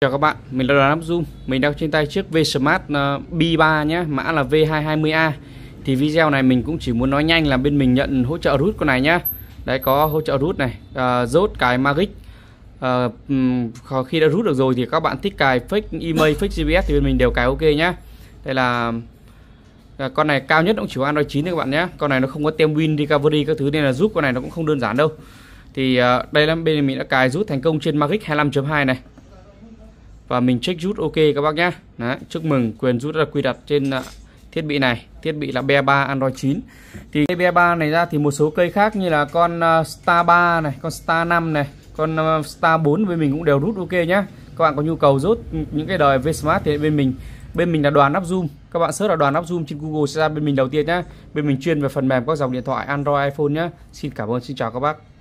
Chào các bạn, mình là Đoàn Áp Zoom Mình đang trên tay chiếc V-Smart ờ, B3 nhé, mã là V220A Thì video này mình cũng chỉ muốn nói nhanh là bên mình nhận hỗ trợ root con này nhá Đấy có hỗ trợ root này, uh, rốt cái Magic uh, Khi đã root được rồi thì các bạn thích cài fake email, fake GPS thì bên mình đều cài ok nhá Đây là uh, con này cao nhất cũng chỉ có Android 9 các bạn nhé Con này nó không có tem win, recovery các thứ nên là rút con này nó cũng không đơn giản đâu Thì uh, đây là bên mình đã cài rút thành công trên Magic 25.2 này và mình check rút ok các bác nhé, Đấy, chúc mừng quyền rút là quy đặt trên à, thiết bị này thiết bị là BE3 Android 9 thì cái BE3 này ra thì một số cây khác như là con à, Star 3 này con Star 5 này con à, Star 4 với mình cũng đều rút ok nhá các bạn có nhu cầu rút những cái đời Vsmart thì bên mình bên mình là đoàn nắp zoom các bạn search là đoàn nắp zoom trên Google sẽ ra bên mình đầu tiên nhá bên mình chuyên về phần mềm các dòng điện thoại Android iPhone nhá xin cảm ơn xin chào các bác